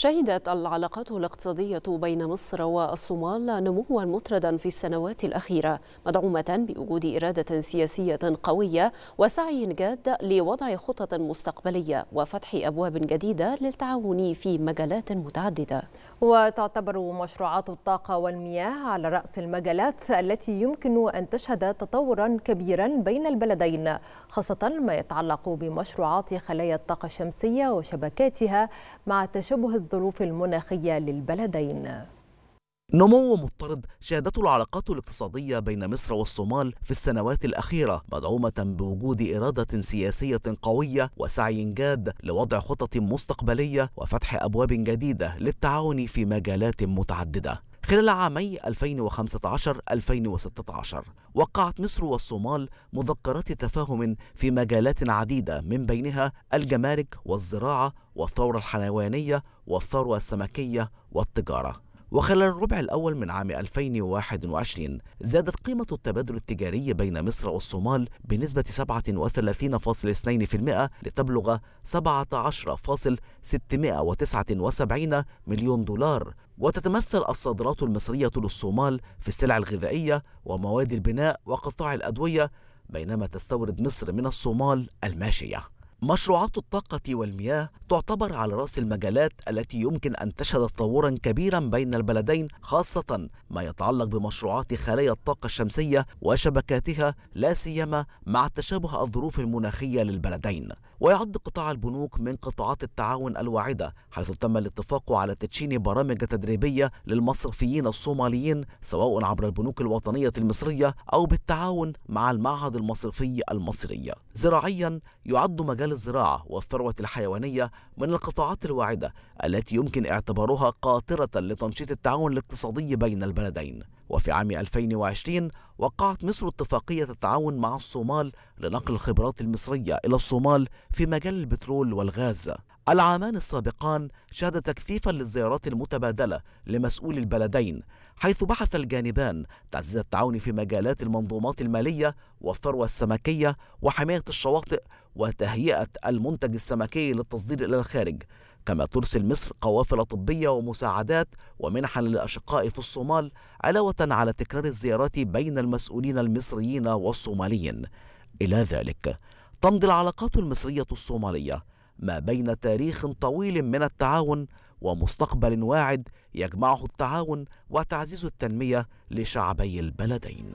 شهدت العلاقات الاقتصادية بين مصر والصومال نموا مطردا في السنوات الأخيرة مدعومة بوجود إرادة سياسية قوية وسعي جاد لوضع خطط مستقبلية وفتح أبواب جديدة للتعاون في مجالات متعددة وتعتبر مشروعات الطاقة والمياه على رأس المجالات التي يمكن أن تشهد تطورا كبيرا بين البلدين خاصة ما يتعلق بمشروعات خلايا الطاقة الشمسية وشبكاتها مع تشبه الظروف المناخية للبلدين نمو مضطرد شهدته العلاقات الاقتصادية بين مصر والصومال في السنوات الأخيرة مدعومة بوجود إرادة سياسية قوية وسعي جاد لوضع خطط مستقبلية وفتح أبواب جديدة للتعاون في مجالات متعددة خلال عامي 2015-2016 وقعت مصر والصومال مذكرات تفاهم في مجالات عديدة من بينها الجمارك والزراعة والثورة الحيوانية والثروة السمكية والتجارة وخلال الربع الأول من عام 2021 زادت قيمة التبادل التجاري بين مصر والصومال بنسبة 37.2% لتبلغ 17.679 مليون دولار وتتمثل الصادرات المصرية للصومال في السلع الغذائية ومواد البناء وقطاع الأدوية بينما تستورد مصر من الصومال الماشية مشروعات الطاقة والمياه تعتبر على رأس المجالات التي يمكن أن تشهد تطورا كبيرا بين البلدين خاصة ما يتعلق بمشروعات خلايا الطاقة الشمسية وشبكاتها لا سيما مع تشابه الظروف المناخية للبلدين ويعد قطاع البنوك من قطاعات التعاون الواعدة حيث تم الاتفاق على تدشين برامج تدريبية للمصرفيين الصوماليين سواء عبر البنوك الوطنية المصرية أو بالتعاون مع المعهد المصرفي المصري زراعيا يعد مجال الزراعة والثروة الحيوانية من القطاعات الواعدة التي يمكن اعتبارها قاطرة لتنشيط التعاون الاقتصادي بين البلدين وفي عام 2020 وقعت مصر اتفاقية التعاون مع الصومال لنقل الخبرات المصرية إلى الصومال في مجال البترول والغاز العامان السابقان شهد تكثيفا للزيارات المتبادلة لمسؤولي البلدين حيث بحث الجانبان تعزيز التعاون في مجالات المنظومات المالية والثروة السمكية وحماية الشواطئ وتهيئة المنتج السمكي للتصدير إلى الخارج كما ترسل مصر قوافل طبية ومساعدات ومنحا للأشقاء في الصومال علاوة على تكرار الزيارات بين المسؤولين المصريين والصوماليين إلى ذلك تمضي العلاقات المصرية الصومالية ما بين تاريخ طويل من التعاون ومستقبل واعد يجمعه التعاون وتعزيز التنمية لشعبي البلدين